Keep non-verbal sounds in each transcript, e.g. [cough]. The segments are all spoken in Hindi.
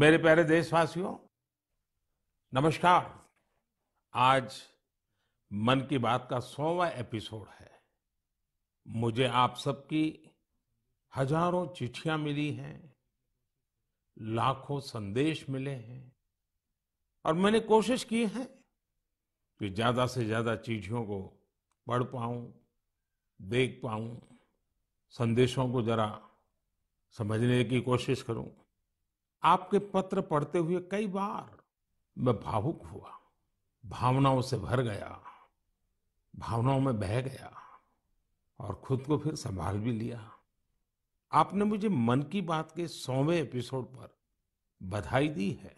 मेरे प्यारे देशवासियों नमस्कार आज मन की बात का सौवा एपिसोड है मुझे आप सबकी हजारों चिट्ठियां मिली हैं लाखों संदेश मिले हैं और मैंने कोशिश की है कि ज्यादा से ज्यादा चिट्ठियों को पढ़ पाऊं देख पाऊं संदेशों को जरा समझने की कोशिश करूं आपके पत्र पढ़ते हुए कई बार मैं भावुक हुआ भावनाओं से भर गया भावनाओं में बह गया और खुद को फिर संभाल भी लिया आपने मुझे मन की बात के सौवें एपिसोड पर बधाई दी है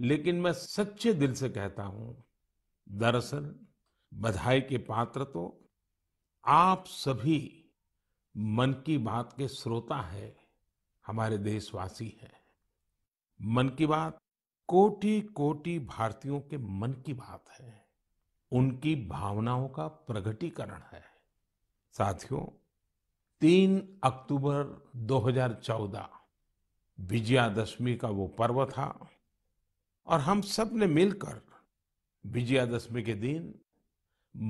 लेकिन मैं सच्चे दिल से कहता हूं दरअसल बधाई के पात्र तो आप सभी मन की बात के श्रोता हैं हमारे देशवासी हैं मन की बात कोटि कोटि भारतीयों के मन की बात है उनकी भावनाओं का प्रगटीकरण है साथियों तीन अक्टूबर 2014 विजयादशमी का वो पर्व था और हम सब ने मिलकर विजयादशमी के दिन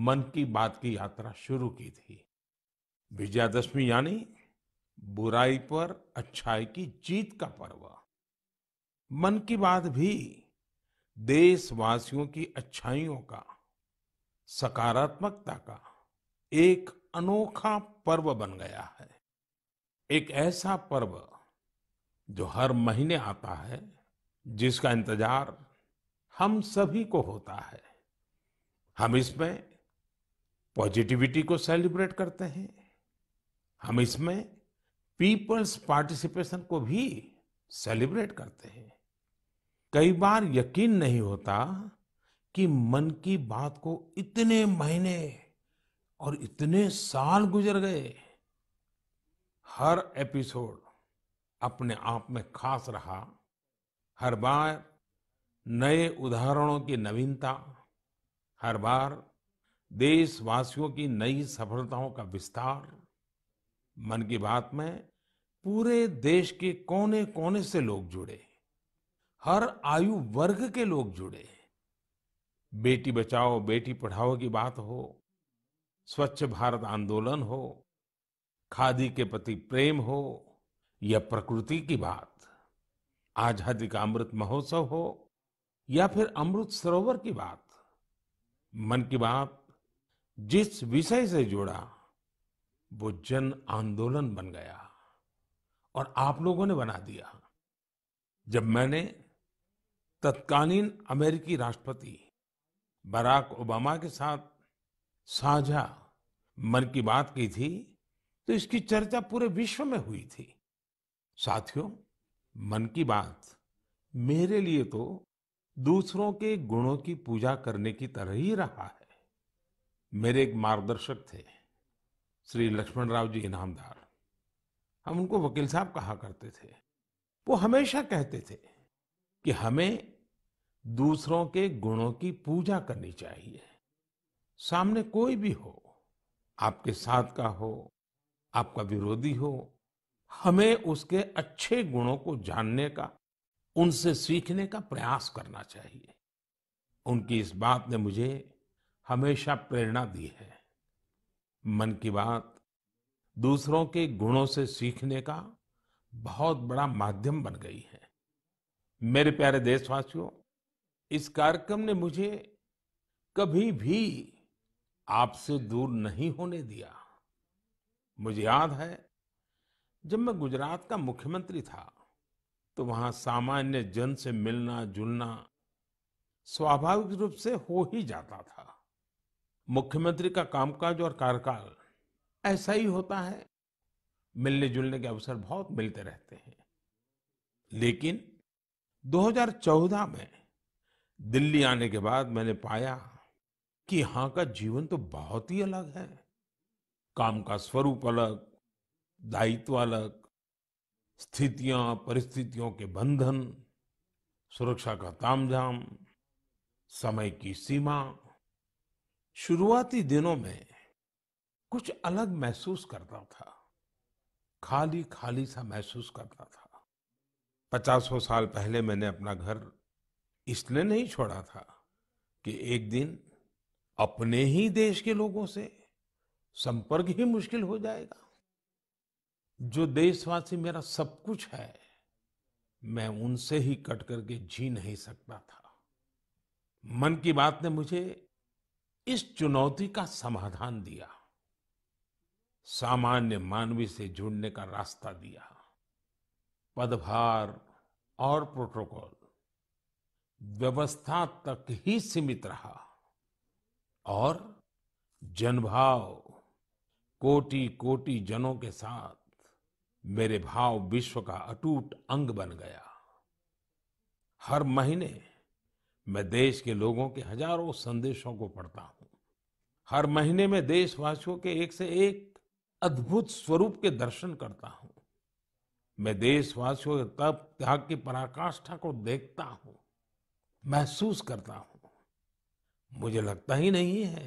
मन की बात की यात्रा शुरू की थी विजयादशमी यानी बुराई पर अच्छाई की जीत का पर्व मन की बात भी देशवासियों की अच्छाइयों का सकारात्मकता का एक अनोखा पर्व बन गया है एक ऐसा पर्व जो हर महीने आता है जिसका इंतजार हम सभी को होता है हम इसमें पॉजिटिविटी को सेलिब्रेट करते हैं हम इसमें पीपल्स पार्टिसिपेशन को भी सेलिब्रेट करते हैं कई बार यकीन नहीं होता कि मन की बात को इतने महीने और इतने साल गुजर गए हर एपिसोड अपने आप में खास रहा हर बार नए उदाहरणों की नवीनता हर बार देशवासियों की नई सफलताओं का विस्तार मन की बात में पूरे देश के कोने कोने से लोग जुड़े हर आयु वर्ग के लोग जुड़े बेटी बचाओ बेटी पढ़ाओ की बात हो स्वच्छ भारत आंदोलन हो खादी के प्रति प्रेम हो या प्रकृति की बात आजादी का अमृत महोत्सव हो या फिर अमृत सरोवर की बात मन की बात जिस विषय से जुड़ा वो जन आंदोलन बन गया और आप लोगों ने बना दिया जब मैंने तत्कालीन अमेरिकी राष्ट्रपति बराक ओबामा के साथ साझा मन की बात की थी तो इसकी चर्चा पूरे विश्व में हुई थी साथियों मन की बात मेरे लिए तो दूसरों के गुणों की पूजा करने की तरह ही रहा है मेरे एक मार्गदर्शक थे श्री लक्ष्मण राव जी इनामदार हम उनको वकील साहब कहा करते थे वो हमेशा कहते थे कि हमें दूसरों के गुणों की पूजा करनी चाहिए सामने कोई भी हो आपके साथ का हो आपका विरोधी हो हमें उसके अच्छे गुणों को जानने का उनसे सीखने का प्रयास करना चाहिए उनकी इस बात ने मुझे हमेशा प्रेरणा दी है मन की बात दूसरों के गुणों से सीखने का बहुत बड़ा माध्यम बन गई है मेरे प्यारे देशवासियों इस कार्यक्रम ने मुझे कभी भी आपसे दूर नहीं होने दिया मुझे याद है जब मैं गुजरात का मुख्यमंत्री था तो वहां सामान्य जन से मिलना जुलना स्वाभाविक रूप से हो ही जाता था मुख्यमंत्री का कामकाज और कार्यकाल ऐसा ही होता है मिलने जुलने के अवसर बहुत मिलते रहते हैं लेकिन 2014 में दिल्ली आने के बाद मैंने पाया कि यहां का जीवन तो बहुत ही अलग है काम का स्वरूप अलग दायित्व अलग स्थितियां परिस्थितियों के बंधन सुरक्षा का तामझाम समय की सीमा शुरुआती दिनों में कुछ अलग महसूस करता था खाली खाली सा महसूस करता था पचासों साल पहले मैंने अपना घर इसलिए नहीं छोड़ा था कि एक दिन अपने ही देश के लोगों से संपर्क ही मुश्किल हो जाएगा जो देशवासी मेरा सब कुछ है मैं उनसे ही कट करके जी नहीं सकता था मन की बात ने मुझे इस चुनौती का समाधान दिया सामान्य मानवी से जुड़ने का रास्ता दिया पदभार और प्रोटोकॉल व्यवस्था तक ही सीमित रहा और जनभाव कोटि कोटि जनों के साथ मेरे भाव विश्व का अटूट अंग बन गया हर महीने मैं देश के लोगों के हजारों संदेशों को पढ़ता हूं हर महीने में देशवासियों के एक से एक अद्भुत स्वरूप के दर्शन करता हूं मैं देशवासियों के तप त्याग की पराकाष्ठा को देखता हूं महसूस करता हूं मुझे लगता ही नहीं है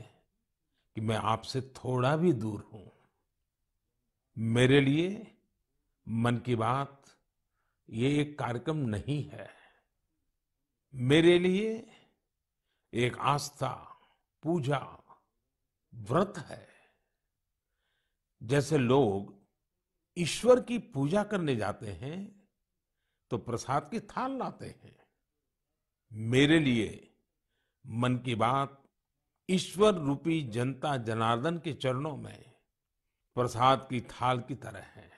कि मैं आपसे थोड़ा भी दूर हूं मेरे लिए मन की बात ये एक कार्यक्रम नहीं है मेरे लिए एक आस्था पूजा व्रत है जैसे लोग ईश्वर की पूजा करने जाते हैं तो प्रसाद की थाल लाते हैं मेरे लिए मन की बात ईश्वर रूपी जनता जनार्दन के चरणों में प्रसाद की थाल की तरह है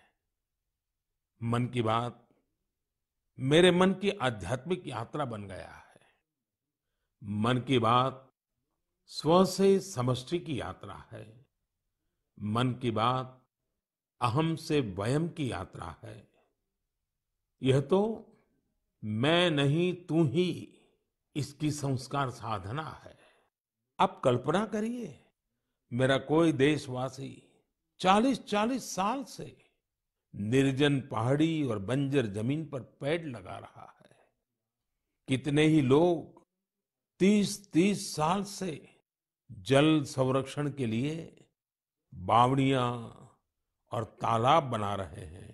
मन की बात मेरे मन की आध्यात्मिक यात्रा बन गया है मन की बात स्व से समष्टि की यात्रा है मन की बात अहम से वयम की यात्रा है यह तो मैं नहीं तू ही इसकी संस्कार साधना है आप कल्पना करिए मेरा कोई देशवासी चालीस चालीस साल से निर्जन पहाड़ी और बंजर जमीन पर पेड़ लगा रहा है कितने ही लोग तीस तीस साल से जल संरक्षण के लिए बावड़ियां और तालाब बना रहे हैं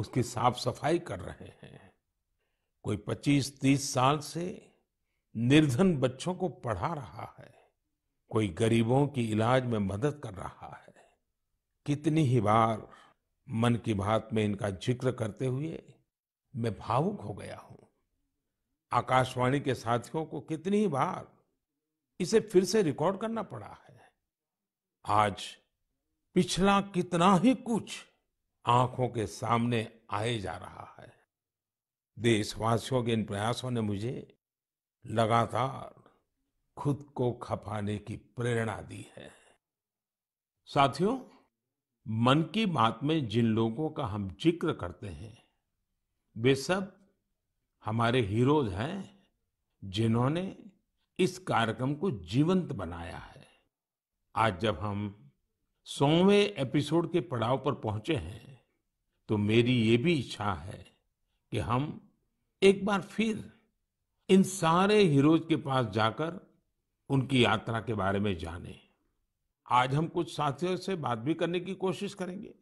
उसकी साफ सफाई कर रहे हैं कोई 25-30 साल से निर्धन बच्चों को पढ़ा रहा है कोई गरीबों की इलाज में मदद कर रहा है कितनी ही बार मन की बात में इनका जिक्र करते हुए मैं भावुक हो गया हूं आकाशवाणी के साथियों को कितनी ही बार इसे फिर से रिकॉर्ड करना पड़ा है आज पिछला कितना ही कुछ आंखों के सामने आए जा रहा है देशवासियों के इन प्रयासों ने मुझे लगातार खुद को खपाने की प्रेरणा दी है साथियों मन की बात में जिन लोगों का हम जिक्र करते हैं वे सब हमारे हीरोज हैं जिन्होंने इस कार्यक्रम को जीवंत बनाया है आज जब हम सौवें एपिसोड के पड़ाव पर पहुंचे हैं तो मेरी ये भी इच्छा है कि हम एक बार फिर इन सारे हीरोज के पास जाकर उनकी यात्रा के बारे में जानें आज हम कुछ साथियों से बात भी करने की कोशिश करेंगे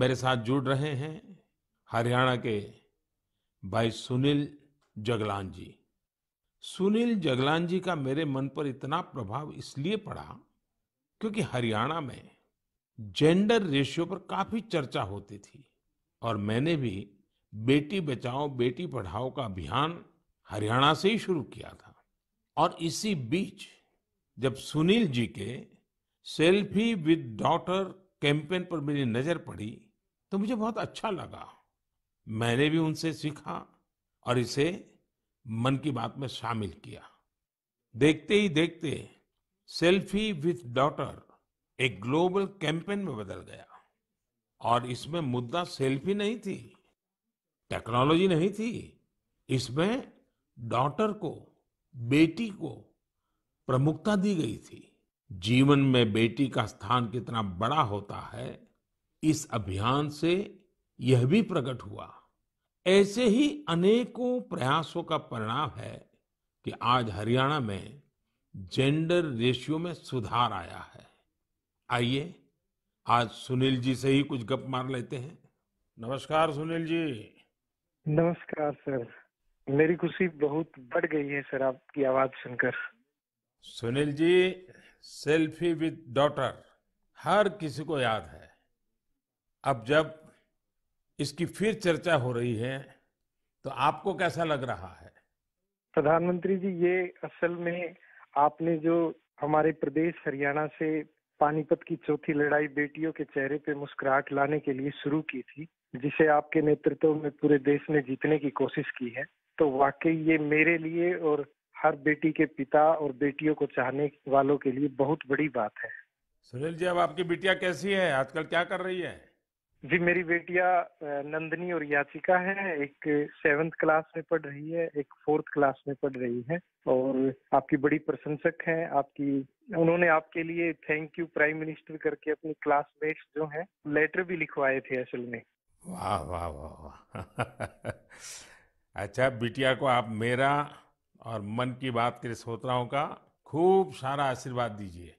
मेरे साथ जुड़ रहे हैं हरियाणा के भाई सुनील जगलान जी सुनील जगलान जी का मेरे मन पर इतना प्रभाव इसलिए पड़ा क्योंकि हरियाणा में जेंडर रेशियो पर काफी चर्चा होती थी और मैंने भी बेटी बचाओ बेटी पढ़ाओ का अभियान हरियाणा से ही शुरू किया था और इसी बीच जब सुनील जी के सेल्फी विद डॉटर कैंपेन पर मेरी नजर पड़ी तो मुझे बहुत अच्छा लगा मैंने भी उनसे सीखा और इसे मन की बात में शामिल किया देखते ही देखते सेल्फी विथ डॉटर एक ग्लोबल कैंपेन में बदल गया और इसमें मुद्दा सेल्फी नहीं थी टेक्नोलॉजी नहीं थी इसमें डॉटर को बेटी को प्रमुखता दी गई थी जीवन में बेटी का स्थान कितना बड़ा होता है इस अभियान से यह भी प्रकट हुआ ऐसे ही अनेकों प्रयासों का परिणाम है कि आज हरियाणा में जेंडर रेशियो में सुधार आया है आइए आज सुनील जी से ही कुछ गप मार लेते हैं नमस्कार सुनील जी नमस्कार सर मेरी खुशी बहुत बढ़ गई है सर आपकी आवाज सुनकर Sunil ji selfie with daughter हर किसी को याद है अब जब इसकी फिर चर्चा हो रही है तो आपको कैसा लग रहा है प्रधानमंत्री जी ये असल में आपने जो हमारे प्रदेश हरियाणा से पानीपत की चौथी लड़ाई बेटियों के चेहरे पे मुस्कुराहट लाने के लिए शुरू की थी जिसे आपके नेतृत्व में पूरे देश ने जीतने की कोशिश की है तो वाकई ये मेरे लिए और हर बेटी के पिता और बेटियों को चाहने वालों के लिए बहुत बड़ी बात है सुनील जी अब आपकी बिटिया कैसी है आजकल क्या कर रही है जी मेरी बेटिया नंदनी और याचिका है एक सेवेंथ क्लास में पढ़ रही है एक फोर्थ क्लास में पढ़ रही है और आपकी बड़ी प्रशंसक हैं आपकी उन्होंने आपके लिए थैंक यू प्राइम मिनिस्टर करके अपने क्लासमेट्स जो हैं लेटर भी लिखवाए थे असल में वाह वाह वाह अच्छा बिटिया को आप मेरा और मन की बात के श्रोताओं का खूब सारा आशीर्वाद दीजिए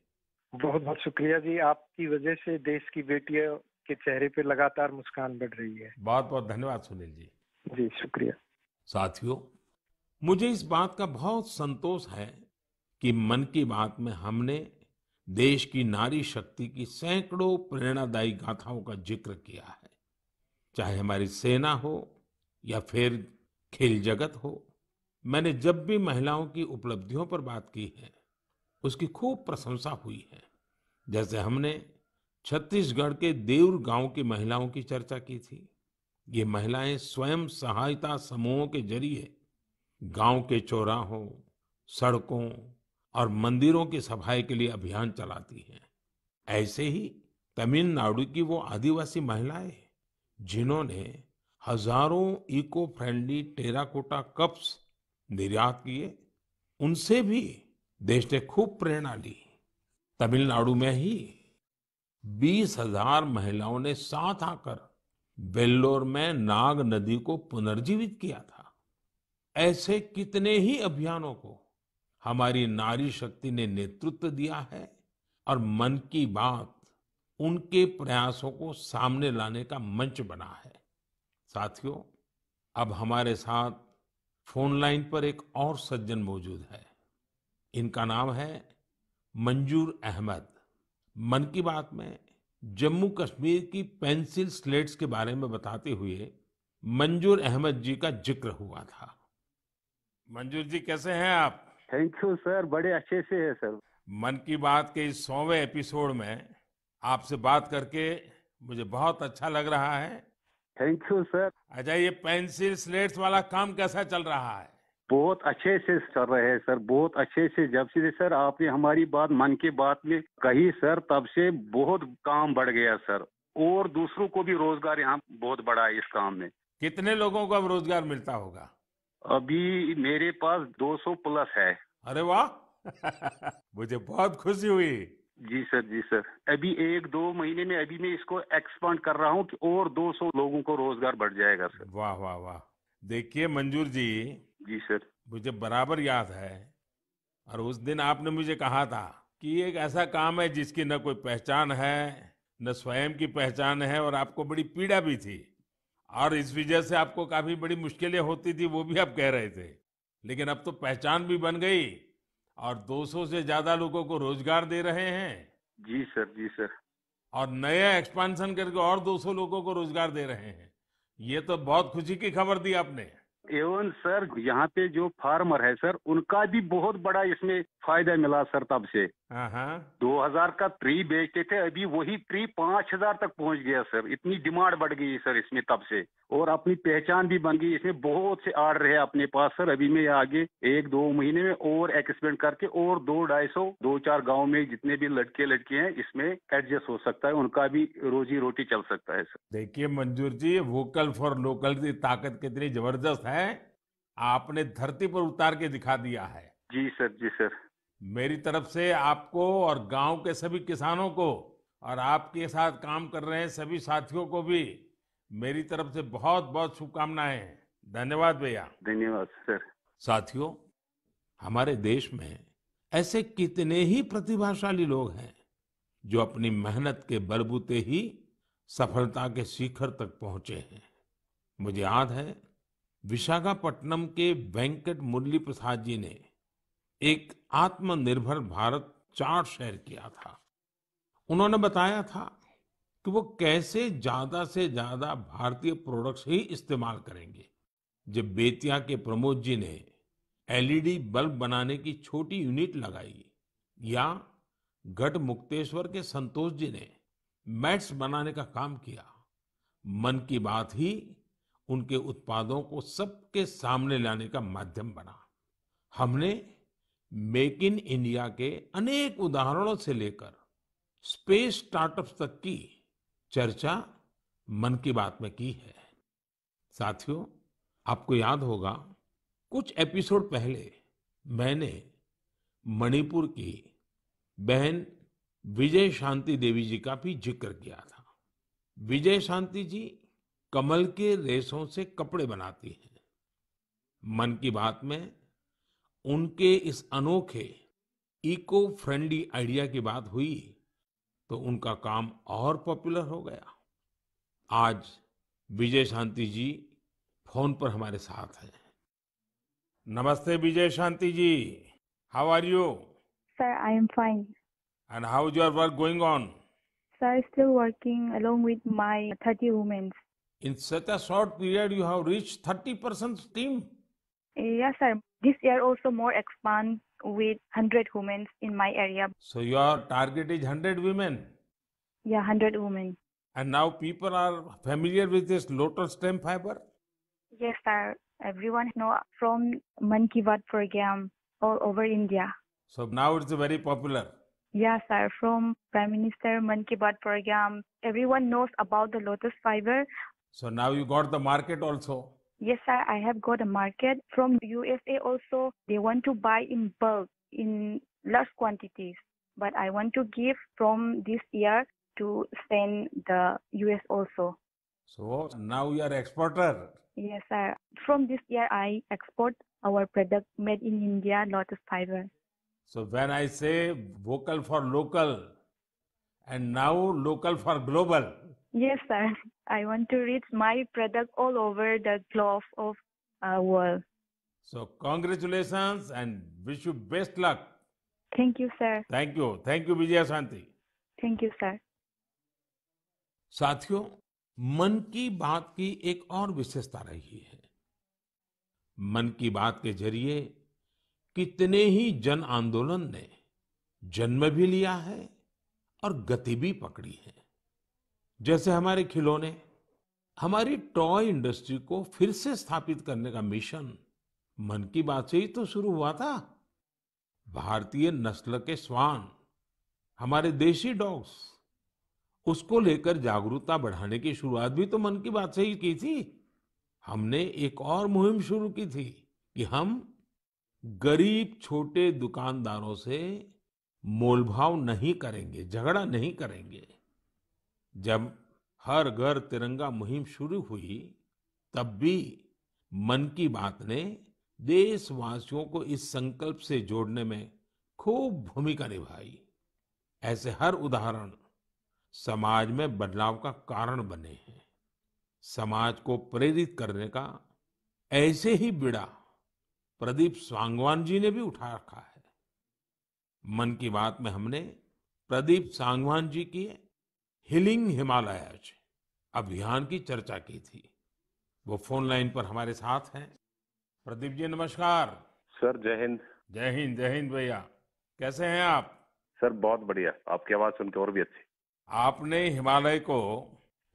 बहुत बहुत शुक्रिया जी आपकी वजह से देश की बेटियां आपके चेहरे पे लगातार मुस्कान बढ़ रही है बहुत बहुत धन्यवाद सुनील जी जी शुक्रिया साथियों मुझे इस बात का बहुत संतोष है कि मन की बात में हमने देश की नारी शक्ति की सैकड़ों प्रेरणादायी गाथाओं का जिक्र किया है चाहे हमारी सेना हो या फिर खेल जगत हो मैंने जब भी महिलाओं की उपलब्धियों पर बात की है उसकी खूब प्रशंसा हुई है जैसे हमने छत्तीसगढ़ के देउर गांव की महिलाओं की चर्चा की थी ये महिलाएं स्वयं सहायता समूहों के जरिए गांव के चौराहों सड़कों और मंदिरों की सफाई के लिए अभियान चलाती हैं ऐसे ही तमिलनाडु की वो आदिवासी महिलाएं जिन्होंने हजारों इको फ्रेंडली टेराकोटा कप्स निर्यात किए उनसे भी देश ने खूब प्रेरणा ली तमिलनाडु में ही बीस हजार महिलाओं ने साथ आकर वेल्लोर में नाग नदी को पुनर्जीवित किया था ऐसे कितने ही अभियानों को हमारी नारी शक्ति ने नेतृत्व दिया है और मन की बात उनके प्रयासों को सामने लाने का मंच बना है साथियों अब हमारे साथ फोन लाइन पर एक और सज्जन मौजूद है इनका नाम है मंजूर अहमद मन की बात में जम्मू कश्मीर की पेंसिल स्लेट्स के बारे में बताते हुए मंजूर अहमद जी का जिक्र हुआ था मंजूर जी कैसे हैं आप थैंक यू सर बड़े अच्छे से है सर मन की बात के इस सौवे एपिसोड में आपसे बात करके मुझे बहुत अच्छा लग रहा है थैंक यू सर अच्छा ये पेंसिल स्लेट्स वाला काम कैसा चल रहा है बहुत अच्छे से कर रहे हैं सर बहुत अच्छे से जब से सर आपने हमारी बात मन की बात में कही सर तब से बहुत काम बढ़ गया सर और दूसरों को भी रोजगार यहाँ बहुत बड़ा है इस काम में कितने लोगों को अब रोजगार मिलता होगा अभी मेरे पास 200 प्लस है अरे वाह [laughs] मुझे बहुत खुशी हुई जी सर जी सर अभी एक दो महीने में अभी मैं इसको एक्सपांड कर रहा हूँ और 200 लोगों को रोजगार बढ़ जाएगा सर वाह वाह वाह देखिए मंजूर जी जी सर मुझे बराबर याद है और उस दिन आपने मुझे कहा था कि एक ऐसा काम है जिसकी न कोई पहचान है न स्वयं की पहचान है और आपको बड़ी पीड़ा भी थी और इस वजह से आपको काफी बड़ी मुश्किलें होती थी वो भी आप कह रहे थे लेकिन अब तो पहचान भी बन गई और 200 से ज्यादा लोगों को रोजगार दे रहे हैं जी सर जी सर और नया एक्सपांशन करके और 200 लोगों को रोजगार दे रहे हैं ये तो बहुत खुशी की खबर दी आपने एवं सर यहाँ पे जो फार्मर है सर उनका भी बहुत बड़ा इसमें फायदा मिला सर तब से हाँ, हाँ। दो हजार का ट्री बेचते थे अभी वही ट्री पांच हजार तक पहुंच गया सर इतनी डिमांड बढ़ गई सर इसमें तब से और अपनी पहचान भी बन गई इसमें बहुत से आर्डर है अपने पास सर अभी मैं आगे एक दो महीने में और एक्सपेंड करके और दो ढाई सौ दो चार गांव में जितने भी लड़के लड़के हैं इसमें एडजस्ट हो सकता है उनका भी रोजी रोटी चल सकता है सर देखिए मंजूर जी वोकल फॉर लोकल की ताकत कितनी जबरदस्त है आपने धरती पर उतार के दिखा दिया है जी सर जी सर मेरी तरफ से आपको और गांव के सभी किसानों को और आपके साथ काम कर रहे सभी साथियों को भी मेरी तरफ से बहुत बहुत शुभकामनाएं धन्यवाद भैया धन्यवाद सर साथियों हमारे देश में ऐसे कितने ही प्रतिभाशाली लोग हैं जो अपनी मेहनत के बलबूते ही सफलता के शिखर तक पहुंचे हैं मुझे याद है विशाखापट्टनम के वेंकट मुरली प्रसाद जी ने एक आत्मनिर्भर भारत चार्ट शेयर किया था उन्होंने बताया था कि वो कैसे ज्यादा से ज्यादा भारतीय प्रोडक्ट्स ही इस्तेमाल करेंगे जब बेतिया के प्रमोद जी ने एलईडी बल्ब बनाने की छोटी यूनिट लगाई या गढ़ मुक्तेश्वर के संतोष जी ने मैट्स बनाने का काम किया मन की बात ही उनके उत्पादों को सबके सामने लाने का माध्यम बना हमने मेक इन इंडिया के अनेक उदाहरणों से लेकर स्पेस स्टार्टअप्स तक की चर्चा मन की बात में की है साथियों आपको याद होगा कुछ एपिसोड पहले मैंने मणिपुर की बहन विजय शांति देवी जी का भी जिक्र किया था विजय शांति जी कमल के रेशों से कपड़े बनाती हैं मन की बात में उनके इस अनोखे इको फ्रेंडली आइडिया की बात हुई तो उनका काम और पॉपुलर हो गया आज विजय शांति जी फोन पर हमारे साथ हैं नमस्ते Vijay Shanti ji how are you sir I am fine and how is your work going on sir still working along with my 30 women in such a short period you have reach 30 percent team yes sir This year also more expand with 100 women in my area. So your target is 100 women? Yeah, 100 women. And now people are familiar with this lotus stem fiber? Yes, sir. Everyone know from monkey Ki program all over India. So now it's very popular. Yes, sir. From Prime Minister monkey Ki program, everyone knows about the lotus fiber. So now you got the market also yes, I, I have got a market from USA also. They want to buy in bulk in large quantities, but I want to give from this year to send the US also. So now you are exporter. Yes, sir. From this year, I export our product made in India, lotus fiber. So when I say vocal for local, and now local for global, Yes, sir. I want to reach my product all over the globe of uh, world. So congratulations and wish you best luck. Thank you, sir. Thank you. Thank you, Vijaya Shanti. Thank you, sir. साथियों मन की बात की एक और विशेषता रही है मन की बात के जरिए कितने ही जन आंदोलन ने जन्म भी लिया है और गति भी पकड़ी है जैसे हमारे खिलौने हमारी टॉय इंडस्ट्री को फिर से स्थापित करने का मिशन मन की बात से ही तो शुरू हुआ था भारतीय नस्ल के श्वान हमारे देशी डॉग्स उसको लेकर जागरूकता बढ़ाने की शुरुआत भी तो मन की बात से ही की थी हमने एक और मुहिम शुरू की थी कि हम गरीब छोटे दुकानदारों से मोलभाव नहीं करेंगे झगड़ा नहीं करेंगे जब हर घर तिरंगा मुहिम शुरू हुई तब भी मन की बात ने देशवासियों को इस संकल्प से जोड़ने में खूब भूमिका निभाई ऐसे हर उदाहरण समाज में बदलाव का कारण बने हैं समाज को प्रेरित करने का ऐसे ही बिड़ा प्रदीप सांगवान जी ने भी उठा रखा है मन की बात में हमने प्रदीप सांगवान जी की हिलिंग हिमालयज अभियान की चर्चा की थी वो फोन लाइन पर हमारे साथ हैं प्रदीप जी नमस्कार सर जय हिंद जय हिंद जय हिंद भैया कैसे हैं आप सर बहुत बढ़िया आपकी आवाज सुनकर और भी अच्छी आपने हिमालय को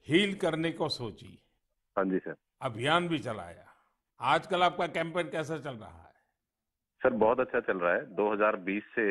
हील करने को सोची हाँ जी सर अभियान भी चलाया आजकल आपका कैंपेन कैसा चल रहा है सर बहुत अच्छा चल रहा है 2020 से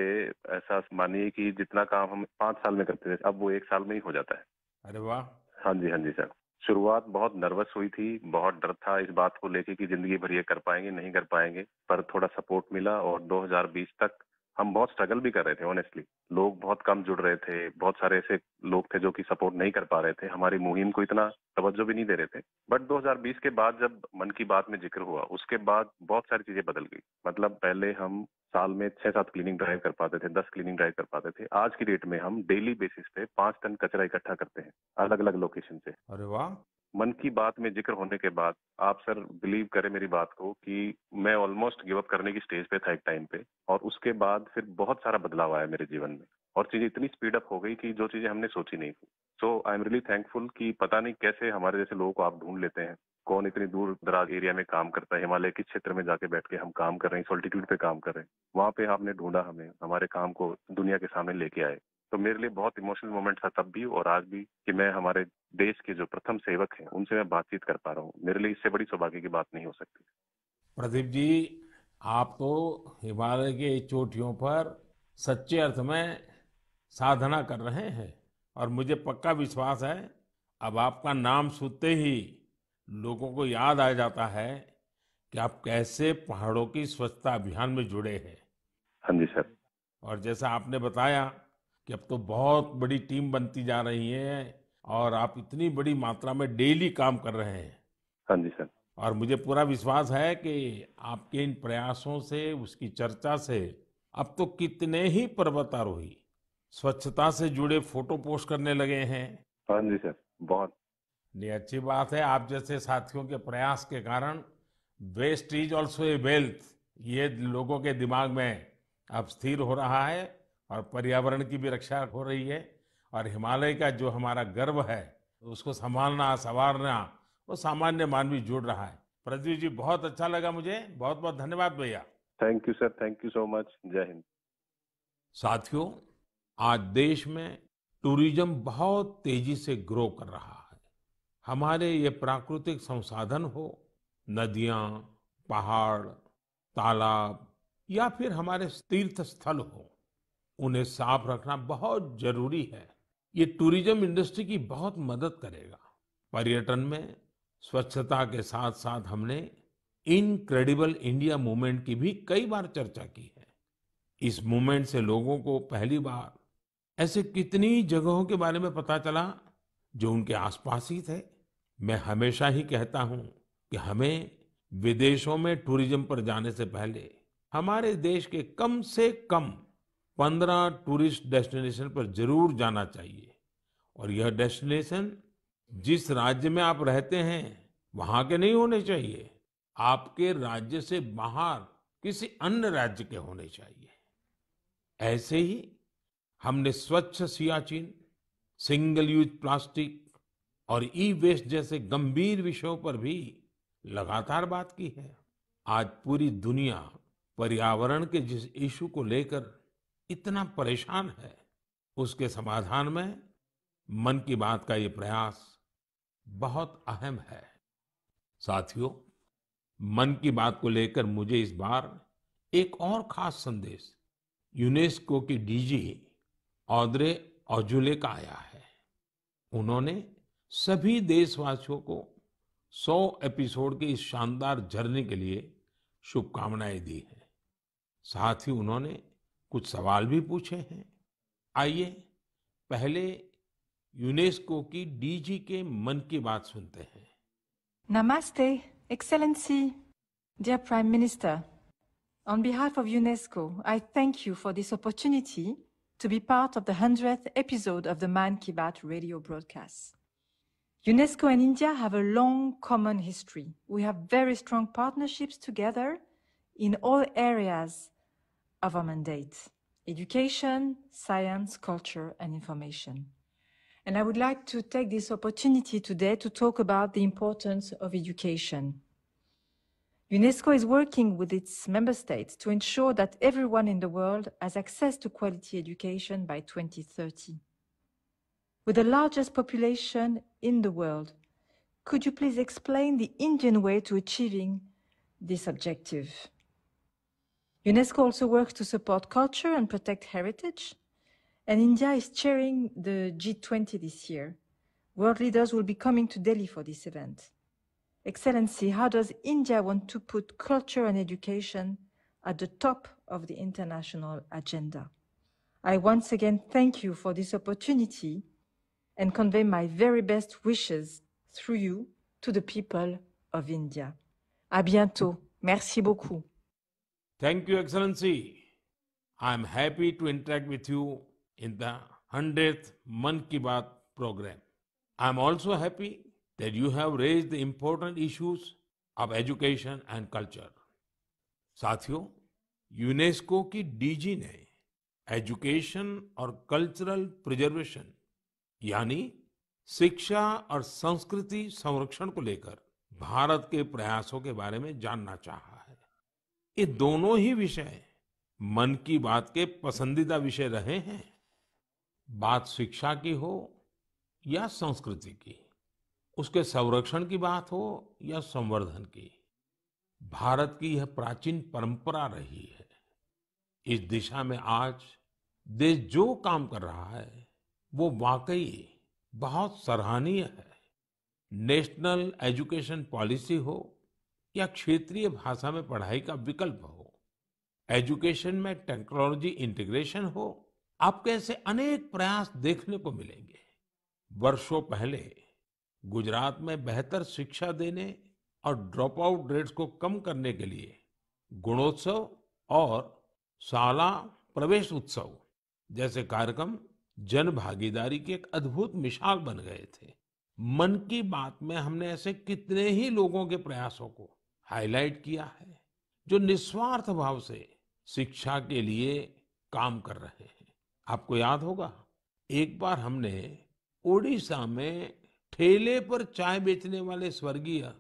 ऐसा मानिए कि जितना काम हम पाँच साल में करते थे अब वो एक साल में ही हो जाता है अरे वाह हाँ जी हाँ जी सर शुरुआत बहुत नर्वस हुई थी बहुत डर था इस बात को लेके कि जिंदगी भर ये कर पाएंगे नहीं कर पाएंगे पर थोड़ा सपोर्ट मिला और 2020 तक हम बहुत स्ट्रगल भी कर रहे थे ऑनेस्टली लोग बहुत कम जुड़ रहे थे बहुत सारे ऐसे लोग थे जो कि सपोर्ट नहीं कर पा रहे थे हमारी मुहिम को इतना तवज्जो भी नहीं दे रहे थे बट 2020 के बाद जब मन की बात में जिक्र हुआ उसके बाद बहुत सारी चीजें बदल गई मतलब पहले हम साल में छह सात क्लीनिंग ड्राइव कर पाते थे दस क्लीनिंग ड्राइव कर पाते थे आज की डेट में हम डेली बेसिस पे पांच टन कचरा इकट्ठा करते हैं अलग अलग लोकेशन से अरे वाह मन की बात में जिक्र होने के बाद आप सर बिलीव करें मेरी बात को कि मैं ऑलमोस्ट गिव अप करने की स्टेज पे था एक टाइम पे और उसके बाद फिर बहुत सारा बदलाव आया मेरे जीवन में और चीजें इतनी स्पीड अप हो गई कि जो चीजें हमने सोची नहीं थी so I am really thankful कि पता नहीं कैसे हमारे जैसे लोगों को आप ढूंढ लेते हैं कौन इतनी दूर दराज एरिया में काम करता है हिमालय के क्षेत्र में जाके बैठ के हम काम कर रहे हैं सोल्टीट्यूड पे काम कर रहे हैं वहाँ पे आपने ढूंढा हमें हमारे काम को दुनिया के सामने लेके आए तो मेरे लिए बहुत इमोशनल मोमेंट था तब भी और आज भी कि मैं हमारे देश के जो प्रथम सेवक हैं उनसे मैं बातचीत कर पा रहा हूँ मेरे लिए इससे बड़ी सौभाग्य की बात नहीं हो सकती प्रदीप जी आप तो हिमालय के चोटियों पर सच्चे अर्थ में साधना कर रहे हैं और मुझे पक्का विश्वास है अब आपका नाम सुनते ही लोगों को याद आ जाता है कि आप कैसे पहाड़ों की स्वच्छता अभियान में जुड़े हैं हाँ जी सर और जैसा आपने बताया कि अब तो बहुत बड़ी टीम बनती जा रही है और आप इतनी बड़ी मात्रा में डेली काम कर रहे हैं हाँ जी सर और मुझे पूरा विश्वास है कि आपके इन प्रयासों से उसकी चर्चा से अब तो कितने ही पर्वतारोही स्वच्छता से जुड़े फोटो पोस्ट करने लगे हैं हाँ जी सर बहुत ये अच्छी बात है आप जैसे साथियों के प्रयास के कारण waste is also a wealth ये लोगों के दिमाग में अब स्थिर हो रहा है और पर्यावरण की भी रक्षा हो रही है और हिमालय का जो हमारा गर्व है उसको संभालना संवारना वो सामान्य मानवी जुड़ रहा है प्रदीप जी बहुत अच्छा लगा मुझे बहुत बहुत धन्यवाद भैया thank you sir thank you so much जय हिंद साथियों आज देश में टूरिज्म बहुत तेजी से ग्रो कर रहा है हमारे ये प्राकृतिक संसाधन हो नदियां पहाड़ तालाब या फिर हमारे तीर्थ स्थल हो उन्हें साफ रखना बहुत जरूरी है ये टूरिज्म इंडस्ट्री की बहुत मदद करेगा पर्यटन में स्वच्छता के साथ साथ हमने इनक्रेडिबल इंडिया मूवमेंट की भी कई बार चर्चा की है इस मूवमेंट से लोगों को पहली बार ऐसे कितनी जगहों के बारे में पता चला जो उनके आसपास ही थे मैं हमेशा ही कहता हूं कि हमें विदेशों में टूरिज्म पर जाने से पहले हमारे देश के कम से कम पंद्रह टूरिस्ट डेस्टिनेशन पर जरूर जाना चाहिए और यह डेस्टिनेशन जिस राज्य में आप रहते हैं वहां के नहीं होने चाहिए आपके राज्य से बाहर किसी अन्य राज्य के होने चाहिए ऐसे ही हमने स्वच्छ सियाचिन सिंगल यूज प्लास्टिक और ई वेस्ट जैसे गंभीर विषयों पर भी लगातार बात की है आज पूरी दुनिया पर्यावरण के जिस इशू को लेकर इतना परेशान है उसके समाधान में मन की बात का ये प्रयास बहुत अहम है साथियों मन की बात को लेकर मुझे इस बार एक और खास संदेश यूनेस्को की डीजी ऑद्रे औजुले का आया है उन्होंने सभी देशवासियों को 100 एपिसोड की इस शानदार जर्नी के लिए शुभकामनाएं दी हैं साथ ही उन्होंने कुछ सवाल भी पूछे हैं आइए पहले यूनेस्को की डीजी के मन की बात सुनते हैं नमस्ते excellency dear prime minister on behalf of UNESCO I thank you for this opportunity to be part of the hundred episode of the Mann Ki Baat radio broadcast UNESCO and India have a long common history we have very strong partnership together in all areas of our mandate education, science, culture, and information. And I would like to take this opportunity today to talk about the importance of education. UNESCO is working with its member states to ensure that everyone in the world has access to quality education by 2030. With the largest population in the world, could you please explain the Indian way to achieving this objective? UNESCO also works to support culture and protect heritage. And India is chairing the G20 this year. World leaders will be coming to Delhi for this event. Excellency, how does India want to put culture and education at the top of the international agenda? I once again thank you for this opportunity and convey my very best wishes through you to the people of India. À bientôt. Merci beaucoup. Thank you, Excellency. I am happy to interact with you in the 100th Man Ki Baat program. I am also happy that you have raised the important issues of education and culture. साथियों यूनेस्को की डीजी ने एजुकेशन और कल्चरल प्रिजर्वेशन यानी शिक्षा और संस्कृति संरक्षण को लेकर भारत के प्रयासों के बारे में जानना चाहा ये दोनों ही विषय मन की बात के पसंदीदा विषय रहे हैं बात शिक्षा की हो या संस्कृति की उसके संरक्षण की बात हो या संवर्धन की भारत की यह प्राचीन परंपरा रही है इस दिशा में आज देश जो काम कर रहा है वो वाकई बहुत सराहनीय है नेशनल एजुकेशन पॉलिसी हो या क्षेत्रीय भाषा में पढ़ाई का विकल्प हो एजुकेशन में टेक्नोलॉजी इंटीग्रेशन हो आपके ऐसे अनेक प्रयास देखने को मिलेंगे वर्षों पहले गुजरात में बेहतर शिक्षा देने और ड्रॉप आउट रेट्स को कम करने के लिए गुणोत्सव और शाला प्रवेश उत्सव जैसे कार्यक्रम जन भागीदारी की एक अद्भुत मिसाल बन गए थे मन की बात में हमने ऐसे कितने ही लोगों के प्रयासों को हाईलाइट किया है जो निस्वार्थ भाव से शिक्षा के लिए काम कर रहे हैं आपको याद होगा एक बार हमने ओडिशा में ठेले पर चाय बेचने वाले स्वर्गीय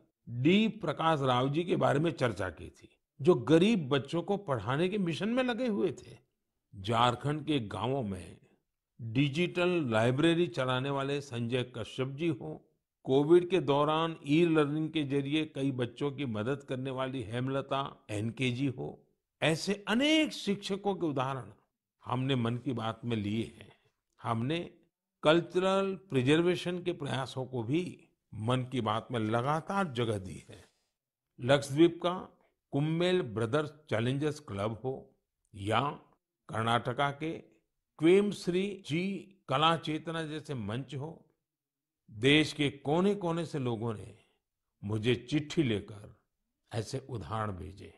डी प्रकाश राव जी के बारे में चर्चा की थी जो गरीब बच्चों को पढ़ाने के मिशन में लगे हुए थे झारखंड के गांवों में डिजिटल लाइब्रेरी चलाने वाले संजय कश्यप जी हों कोविड के दौरान ई लर्निंग के जरिए कई बच्चों की मदद करने वाली हेमलता एनकेजी हो ऐसे अनेक शिक्षकों के उदाहरण हमने मन की बात में लिए हैं हमने कल्चरल प्रिजर्वेशन के प्रयासों को भी मन की बात में लगातार जगह दी है लक्षद्वीप का कुम्मेल ब्रदर्स चैलेंजर्स क्लब हो या कर्नाटका के क्वेम श्री जी कला चेतना जैसे मंच हो देश के कोने कोने से लोगों ने मुझे चिट्ठी लेकर ऐसे उदाहरण भेजे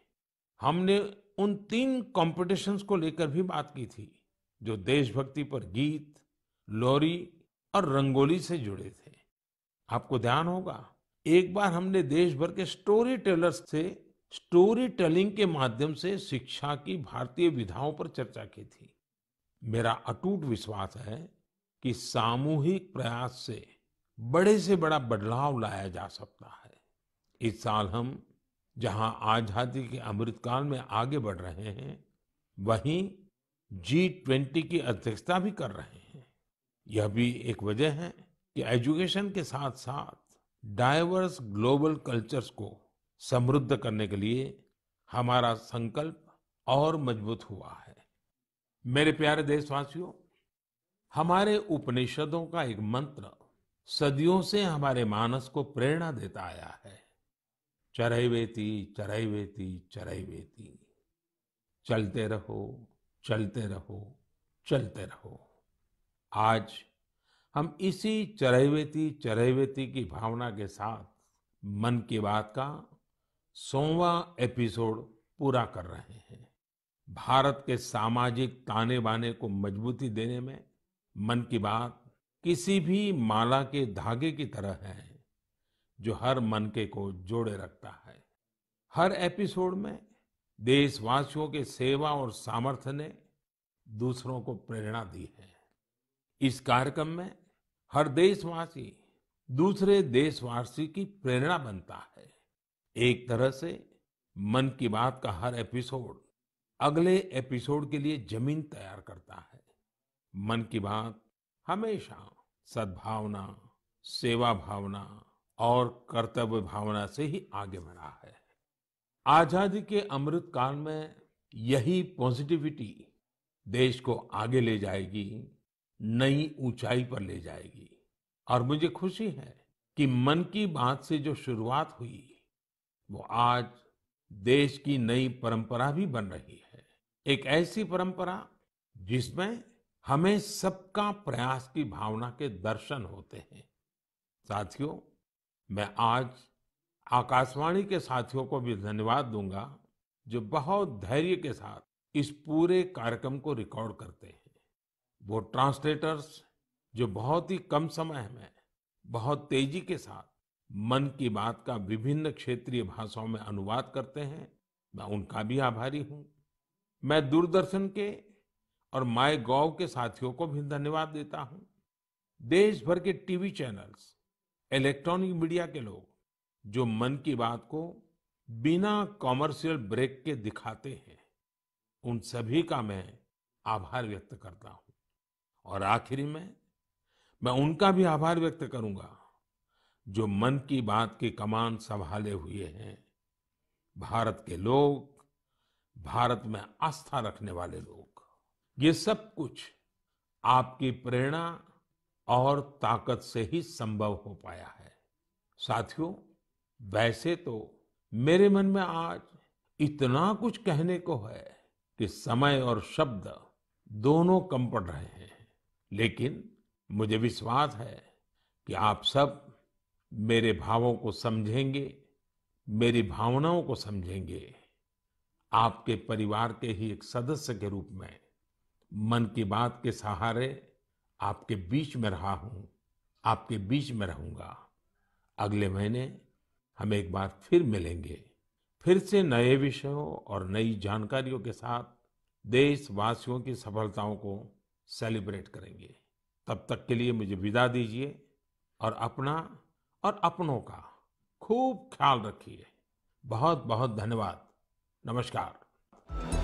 हमने उन तीन कॉम्पिटिशन्स को लेकर भी बात की थी जो देशभक्ति पर गीत लोरी और रंगोली से जुड़े थे आपको ध्यान होगा एक बार हमने देश भर के स्टोरी टेलर्स से स्टोरी टेलिंग के माध्यम से शिक्षा की भारतीय विधाओं पर चर्चा की थी मेरा अटूट विश्वास है कि सामूहिक प्रयास से बड़े से बड़ा बदलाव लाया जा सकता है इस साल हम जहां आज़ादी के अमृतकाल में आगे बढ़ रहे हैं वहीं जी ट्वेंटी की अध्यक्षता भी कर रहे हैं यह भी एक वजह है कि एजुकेशन के साथ साथ डाइवर्स ग्लोबल कल्चर्स को समृद्ध करने के लिए हमारा संकल्प और मजबूत हुआ है मेरे प्यारे देशवासियों हमारे उपनिषदों का एक मंत्र सदियों से हमारे मानस को प्रेरणा देता आया है चरैवेती चरैवेती चरैवेती चलते रहो चलते रहो चलते रहो आज हम इसी चरैवेती चरैवेती की भावना के साथ मन की बात का सोवा एपिसोड पूरा कर रहे हैं भारत के सामाजिक ताने बाने को मजबूती देने में मन की बात किसी भी माला के धागे की तरह है जो हर मन के को जोड़े रखता है हर एपिसोड में देशवासियों के सेवा और सामर्थ्य ने दूसरों को प्रेरणा दी है इस कार्यक्रम में हर देशवासी दूसरे देशवासी की प्रेरणा बनता है एक तरह से मन की बात का हर एपिसोड अगले एपिसोड के लिए जमीन तैयार करता है मन की बात हमेशा सद्भावना सेवा भावना और कर्तव्य भावना से ही आगे बढ़ा है आजादी के अमृत काल में यही पॉजिटिविटी देश को आगे ले जाएगी नई ऊंचाई पर ले जाएगी और मुझे खुशी है कि मन की बात से जो शुरुआत हुई वो आज देश की नई परंपरा भी बन रही है एक ऐसी परंपरा जिसमें हमें सबका प्रयास की भावना के दर्शन होते हैं साथियों मैं आज आकाशवाणी के साथियों को भी धन्यवाद दूंगा जो बहुत धैर्य के साथ इस पूरे कार्यक्रम को रिकॉर्ड करते हैं वो ट्रांसलेटर्स जो बहुत ही कम समय में बहुत तेजी के साथ मन की बात का विभिन्न क्षेत्रीय भाषाओं में अनुवाद करते हैं मैं उनका भी आभारी हूं मैं दूरदर्शन के और माई गॉव के साथियों को भी धन्यवाद देता हूं देश भर के टीवी चैनल्स इलेक्ट्रॉनिक मीडिया के लोग जो मन की बात को बिना कॉमर्शियल ब्रेक के दिखाते हैं उन सभी का मैं आभार व्यक्त करता हूं और आखिरी में मैं उनका भी आभार व्यक्त करूंगा जो मन की बात की कमान संभाले हुए हैं भारत के लोग भारत में आस्था रखने वाले लोग ये सब कुछ आपकी प्रेरणा और ताकत से ही संभव हो पाया है साथियों वैसे तो मेरे मन में आज इतना कुछ कहने को है कि समय और शब्द दोनों कम पड़ रहे हैं लेकिन मुझे विश्वास है कि आप सब मेरे भावों को समझेंगे मेरी भावनाओं को समझेंगे आपके परिवार के ही एक सदस्य के रूप में मन की बात के सहारे आपके बीच में रहा हूं आपके बीच में रहूंगा अगले महीने हम एक बार फिर मिलेंगे फिर से नए विषयों और नई जानकारियों के साथ देशवासियों की सफलताओं को सेलिब्रेट करेंगे तब तक के लिए मुझे विदा दीजिए और अपना और अपनों का खूब ख्याल रखिए बहुत बहुत धन्यवाद नमस्कार